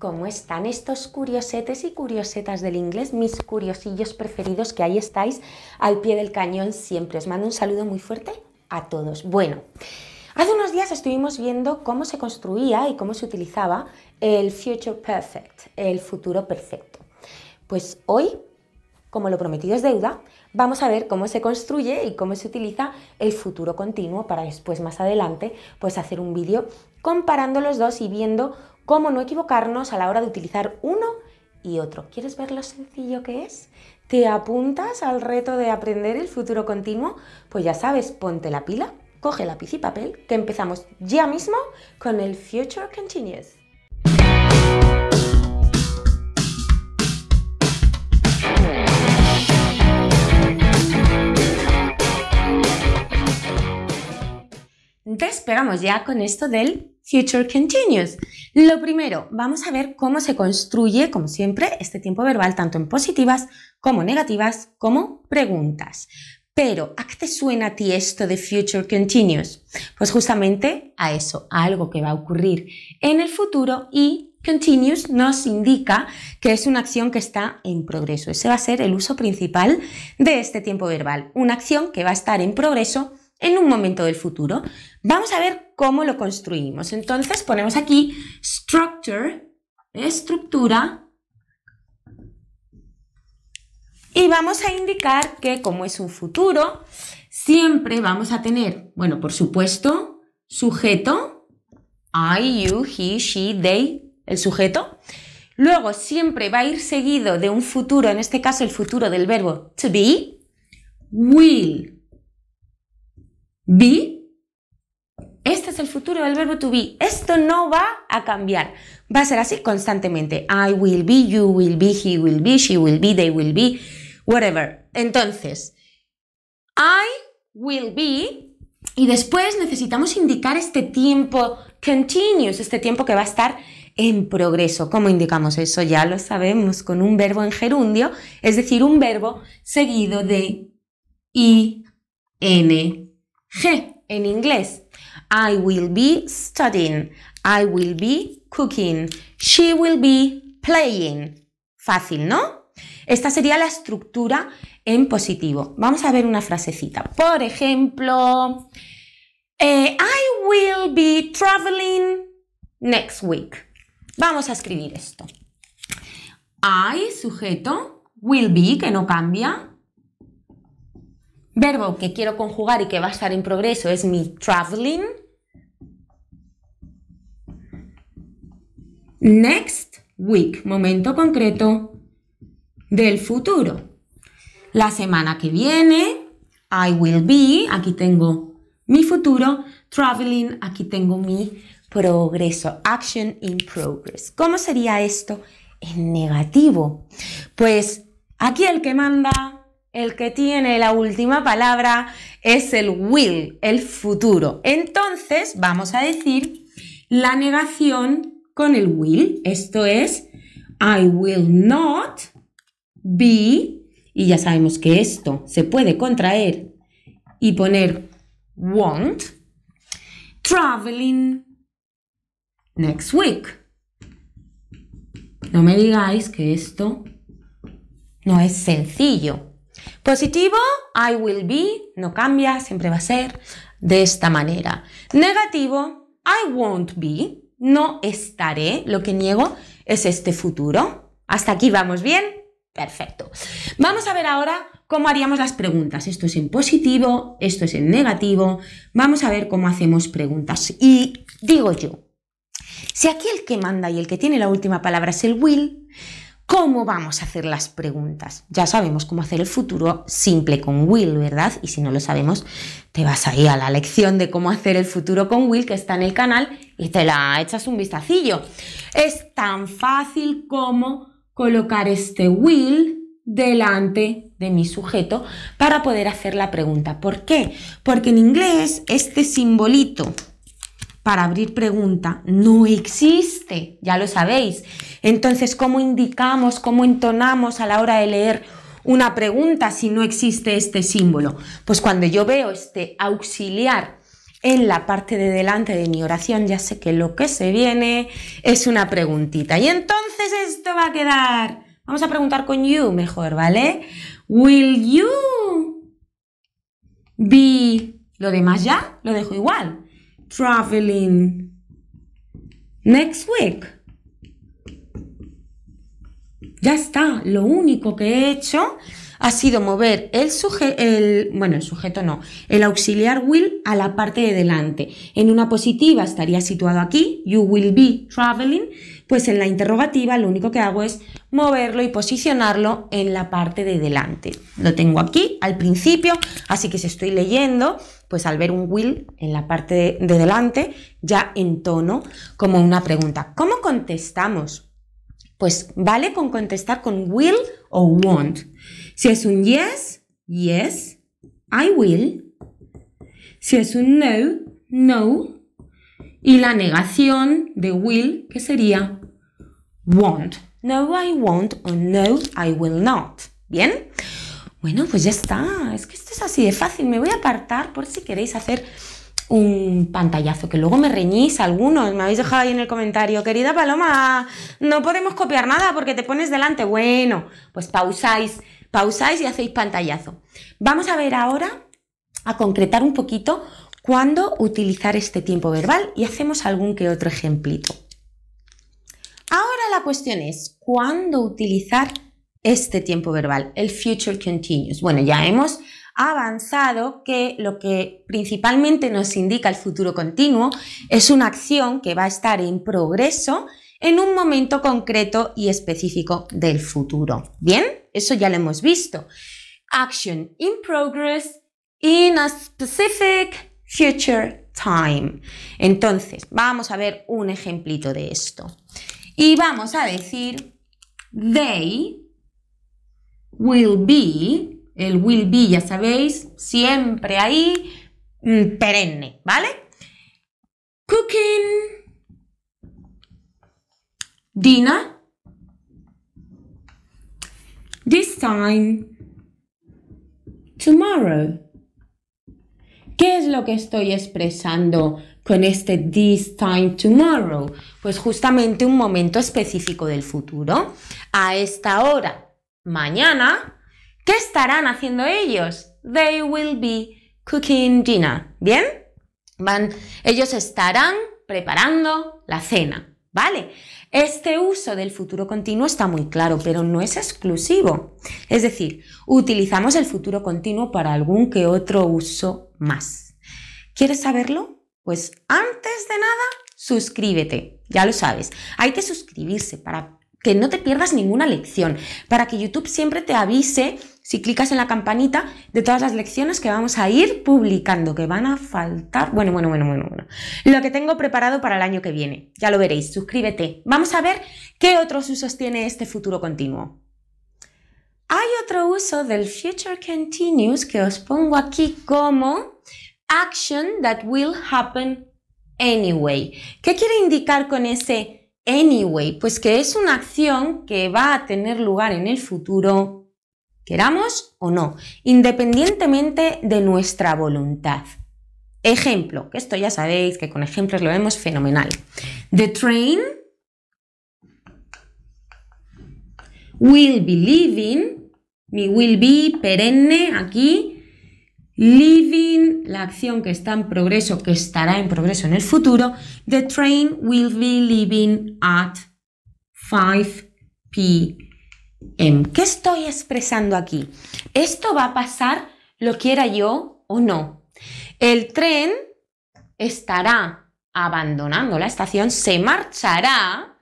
¿Cómo están estos curiosetes y curiosetas del inglés? Mis curiosillos preferidos que ahí estáis al pie del cañón siempre. Os mando un saludo muy fuerte a todos. Bueno, hace unos días estuvimos viendo cómo se construía y cómo se utilizaba el future perfect, el futuro perfecto. Pues hoy, como lo prometido es deuda, vamos a ver cómo se construye y cómo se utiliza el futuro continuo para después más adelante pues hacer un vídeo comparando los dos y viendo cómo no equivocarnos a la hora de utilizar uno y otro. ¿Quieres ver lo sencillo que es? ¿Te apuntas al reto de aprender el futuro continuo? Pues ya sabes, ponte la pila, coge lápiz y papel, que empezamos ya mismo con el Future Continuous. Te esperamos ya con esto del Future Continuous. Lo primero, vamos a ver cómo se construye, como siempre, este tiempo verbal, tanto en positivas como negativas, como preguntas. Pero, ¿a qué te suena a ti esto de Future Continuous? Pues justamente a eso, a algo que va a ocurrir en el futuro y Continuous nos indica que es una acción que está en progreso. Ese va a ser el uso principal de este tiempo verbal, una acción que va a estar en progreso en un momento del futuro. Vamos a ver cómo lo construimos. Entonces ponemos aquí structure, ¿eh? estructura, y vamos a indicar que como es un futuro, siempre vamos a tener, bueno, por supuesto, sujeto, I, you, he, she, they, el sujeto. Luego siempre va a ir seguido de un futuro, en este caso el futuro del verbo to be, will, be, este es el futuro del verbo to be. Esto no va a cambiar. Va a ser así constantemente. I will be, you will be, he will be, she will be, they will be, whatever. Entonces, I will be y después necesitamos indicar este tiempo continuous, este tiempo que va a estar en progreso. ¿Cómo indicamos eso? Ya lo sabemos con un verbo en gerundio, es decir, un verbo seguido de n G en inglés. I will be studying. I will be cooking. She will be playing. Fácil, ¿no? Esta sería la estructura en positivo. Vamos a ver una frasecita. Por ejemplo, eh, I will be traveling next week. Vamos a escribir esto. I, sujeto, will be, que no cambia, Verbo que quiero conjugar y que va a estar en progreso es mi traveling. Next week, momento concreto del futuro. La semana que viene, I will be, aquí tengo mi futuro, traveling, aquí tengo mi progreso, action in progress. ¿Cómo sería esto en negativo? Pues aquí el que manda el que tiene la última palabra es el will, el futuro. Entonces vamos a decir la negación con el will. Esto es I will not be. Y ya sabemos que esto se puede contraer y poner won't. Traveling next week. No me digáis que esto no es sencillo. Positivo, I will be, no cambia, siempre va a ser de esta manera. Negativo, I won't be, no estaré, lo que niego es este futuro. ¿Hasta aquí vamos bien? Perfecto. Vamos a ver ahora cómo haríamos las preguntas. Esto es en positivo, esto es en negativo. Vamos a ver cómo hacemos preguntas. Y digo yo, si aquí el que manda y el que tiene la última palabra es el will, ¿Cómo vamos a hacer las preguntas? Ya sabemos cómo hacer el futuro simple con will, ¿verdad? Y si no lo sabemos, te vas ahí a la lección de cómo hacer el futuro con will que está en el canal y te la echas un vistacillo. Es tan fácil como colocar este will delante de mi sujeto para poder hacer la pregunta. ¿Por qué? Porque en inglés este simbolito para abrir pregunta no existe, ya lo sabéis. Entonces, ¿cómo indicamos, cómo entonamos a la hora de leer una pregunta si no existe este símbolo? Pues cuando yo veo este auxiliar en la parte de delante de mi oración, ya sé que lo que se viene es una preguntita. Y entonces esto va a quedar. Vamos a preguntar con you mejor, ¿vale? Will you be... Lo demás ya lo dejo igual traveling next week. Ya está, lo único que he hecho ha sido mover el, el, bueno, el sujeto no, el auxiliar will a la parte de delante. En una positiva estaría situado aquí, you will be traveling, pues en la interrogativa lo único que hago es moverlo y posicionarlo en la parte de delante. Lo tengo aquí al principio, así que si estoy leyendo, pues al ver un will en la parte de, delante, ya en tono, como una pregunta. ¿Cómo contestamos? Pues vale con contestar con will o won't. Si es un yes, yes, I will. Si es un no, no. Y la negación de will, que sería won't. No, I won't o no, I will not. ¿Bien? Bueno, pues ya está. Es que esto es así de fácil. Me voy a apartar por si queréis hacer un pantallazo, que luego me reñís algunos, me habéis dejado ahí en el comentario, querida Paloma, no podemos copiar nada porque te pones delante. Bueno, pues pausáis, pausáis y hacéis pantallazo. Vamos a ver ahora, a concretar un poquito cuándo utilizar este tiempo verbal y hacemos algún que otro ejemplito. Ahora la cuestión es, ¿cuándo utilizar este tiempo verbal, el future continuous. Bueno, ya hemos avanzado que lo que principalmente nos indica el futuro continuo es una acción que va a estar en progreso en un momento concreto y específico del futuro. ¿Bien? Eso ya lo hemos visto. Action in progress in a specific future time. Entonces, vamos a ver un ejemplito de esto. Y vamos a decir, they will be, el will be, ya sabéis, siempre ahí, mm, perenne, ¿vale? Cooking, Dina this time, tomorrow. ¿Qué es lo que estoy expresando con este this time tomorrow? Pues justamente un momento específico del futuro, a esta hora mañana, ¿qué estarán haciendo ellos? They will be cooking dinner. ¿Bien? Van, ellos estarán preparando la cena. ¿Vale? Este uso del futuro continuo está muy claro, pero no es exclusivo. Es decir, utilizamos el futuro continuo para algún que otro uso más. ¿Quieres saberlo? Pues antes de nada, suscríbete. Ya lo sabes. Hay que suscribirse para que no te pierdas ninguna lección, para que YouTube siempre te avise, si clicas en la campanita, de todas las lecciones que vamos a ir publicando, que van a faltar. Bueno, bueno, bueno, bueno, bueno. Lo que tengo preparado para el año que viene, ya lo veréis, suscríbete. Vamos a ver qué otros usos tiene este futuro continuo. Hay otro uso del future continuous que os pongo aquí como action that will happen anyway. ¿Qué quiere indicar con ese anyway, pues que es una acción que va a tener lugar en el futuro, queramos o no, independientemente de nuestra voluntad. Ejemplo, que esto ya sabéis que con ejemplos lo vemos fenomenal. The train will be leaving, mi will be perenne aquí, Living, la acción que está en progreso, que estará en progreso en el futuro. The train will be leaving at 5 p.m. ¿Qué estoy expresando aquí? Esto va a pasar lo quiera yo o no. El tren estará abandonando la estación, se marchará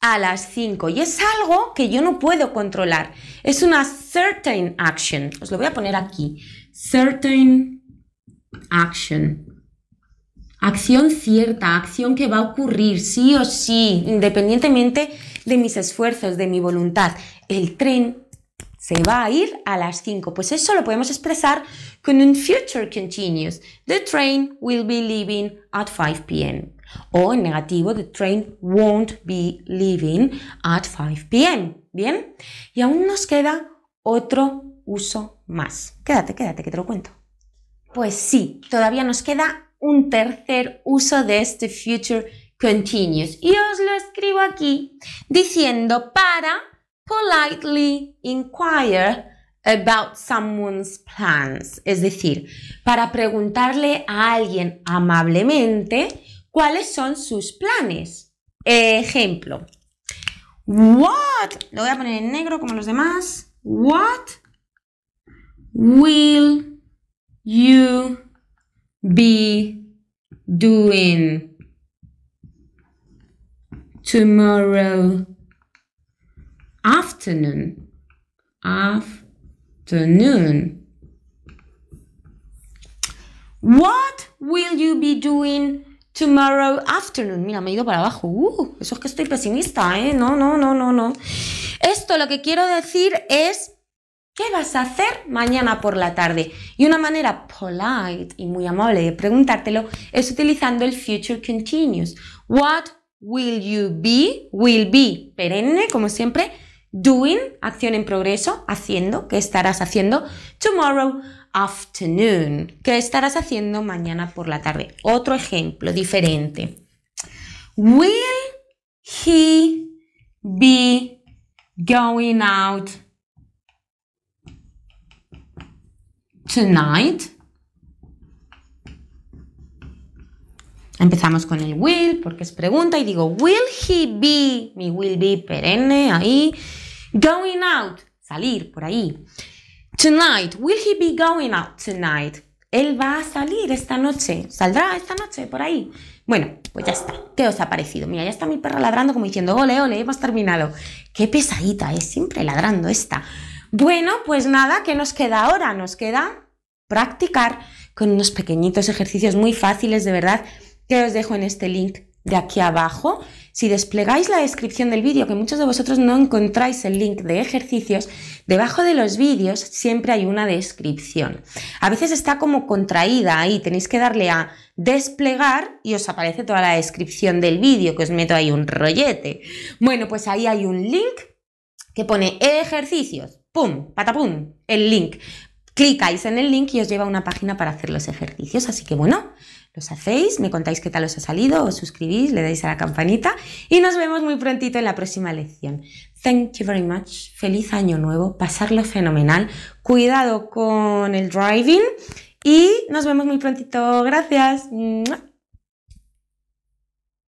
a las 5 y es algo que yo no puedo controlar. Es una certain action. Os lo voy a poner aquí certain action. Acción cierta, acción que va a ocurrir sí o sí, independientemente de mis esfuerzos, de mi voluntad. El tren se va a ir a las 5. Pues eso lo podemos expresar con un future continuous. The train will be leaving at 5 p.m. O en negativo, the train won't be leaving at 5 p.m. ¿Bien? Y aún nos queda otro uso más. Quédate, quédate, que te lo cuento. Pues sí, todavía nos queda un tercer uso de este future continuous. Y os lo escribo aquí diciendo para politely inquire about someone's plans. Es decir, para preguntarle a alguien amablemente cuáles son sus planes. Ejemplo. What? Lo voy a poner en negro como los demás. What Will you be doing tomorrow afternoon? Afternoon. What will you be doing tomorrow afternoon? Mira, me he ido para abajo. Uh, eso es que estoy pesimista, ¿eh? No, no, no, no, no. Esto lo que quiero decir es ¿Qué vas a hacer mañana por la tarde? Y una manera polite y muy amable de preguntártelo es utilizando el future continuous. What will you be? Will be perenne, como siempre. Doing, acción en progreso, haciendo, ¿qué estarás haciendo? Tomorrow afternoon, ¿qué estarás haciendo mañana por la tarde? Otro ejemplo diferente. Will he be going out tonight. Empezamos con el will, porque es pregunta, y digo, will he be, mi will be perenne ahí, going out, salir por ahí. Tonight, will he be going out tonight? Él va a salir esta noche, saldrá esta noche por ahí. Bueno, pues ya está. ¿Qué os ha parecido? Mira, ya está mi perra ladrando como diciendo, ole, ole, hemos terminado. Qué pesadita es, siempre ladrando esta. Bueno, pues nada, ¿qué nos queda ahora? Nos queda practicar con unos pequeñitos ejercicios muy fáciles, de verdad, que os dejo en este link de aquí abajo. Si desplegáis la descripción del vídeo, que muchos de vosotros no encontráis el link de ejercicios, debajo de los vídeos siempre hay una descripción. A veces está como contraída ahí, tenéis que darle a desplegar y os aparece toda la descripción del vídeo, que os meto ahí un rollete. Bueno, pues ahí hay un link que pone ejercicios ¡pum! ¡patapum! El link. Clicáis en el link y os lleva a una página para hacer los ejercicios. Así que bueno, los hacéis, me contáis qué tal os ha salido, os suscribís, le dais a la campanita y nos vemos muy prontito en la próxima lección. Thank you very much. Feliz año nuevo, pasarlo fenomenal. Cuidado con el driving y nos vemos muy prontito. Gracias.